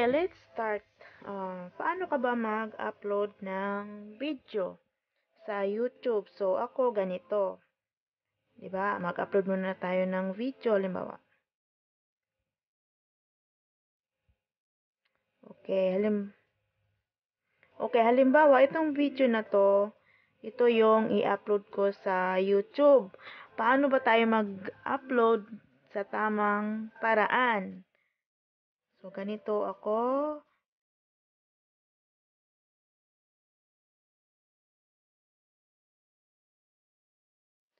Okay, let's start. Uh, paano ka ba mag-upload ng video sa YouTube? So, ako ganito. 'Di ba? Mag-upload muna tayo ng video, halimbawa. Okay, halim Okay, halimbawa itong video na 'to, ito 'yung i-upload ko sa YouTube. Paano ba tayo mag-upload sa tamang paraan? So, ganito ako.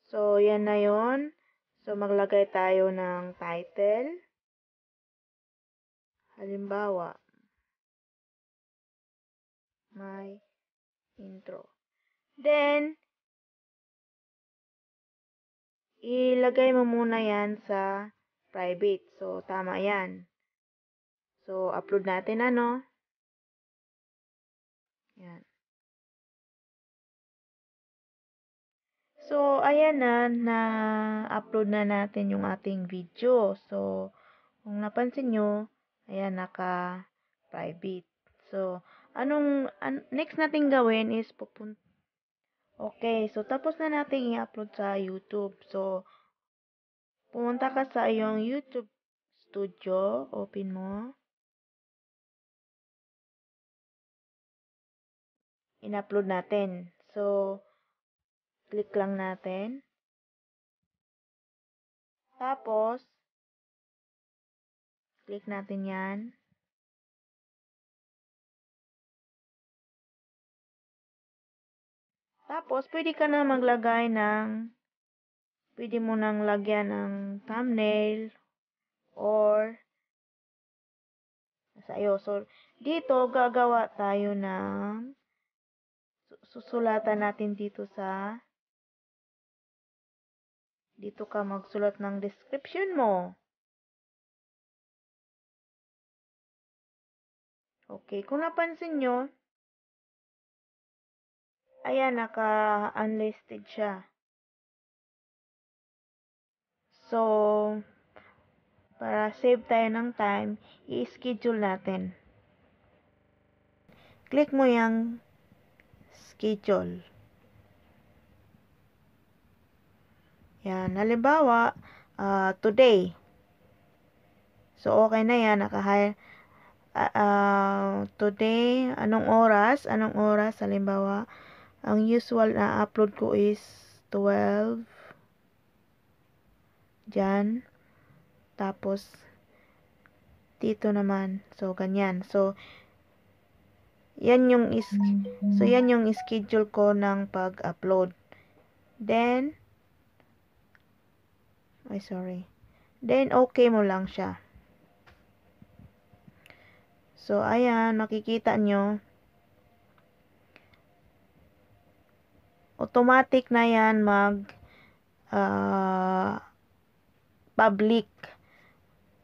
So, yan na yon. So, maglagay tayo ng title. Halimbawa, my intro. Then, ilagay mo muna yan sa private. So, tama yan. So, upload natin ano. Yan. So, ayan na, na-upload na natin yung ating video. So, kung napansin nyo, ayan, naka-private. So, anong, an next natin gawin is pupunta. Okay, so tapos na natin i-upload sa YouTube. So, pumunta ka sa iyong YouTube studio, open mo. in-upload natin. So, click lang natin. Tapos, click natin yan. Tapos, pwede ka na maglagay ng, pwede mo nang lagyan ng thumbnail or sa iyo. So, dito gagawa tayo ng susulatan natin dito sa dito ka magsulat ng description mo. Okay, kung napansin nyo, ayan, naka-unlisted siya. So, para save tayo ng time, i-schedule natin. Click mo yung schedule. Yan. Halimbawa, uh, today. So, okay na yan. Nakahire. Uh, ah, uh, ah, today, anong oras? Anong oras? Halimbawa, ang usual na upload ko is 12. Diyan. Tapos, dito naman. So, ganyan. So, yan yung is so mm-hmm. yan yung schedule ko ng pag-upload. Then ay sorry. Then okay mo lang siya. So ayan, makikita nyo automatic na yan mag uh, public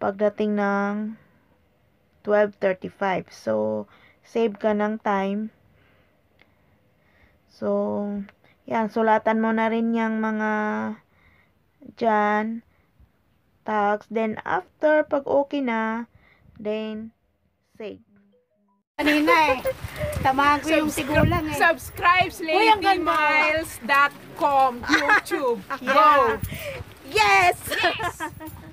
pagdating ng 12.35. So, save ka ng time. So, yan, sulatan mo na rin yung mga dyan, tags. Then, after, pag okay na, then, save. Kanina eh. Tamahan ko yung sigulang eh. Subscribe ladymiles.com YouTube. Go! Yes! Yes!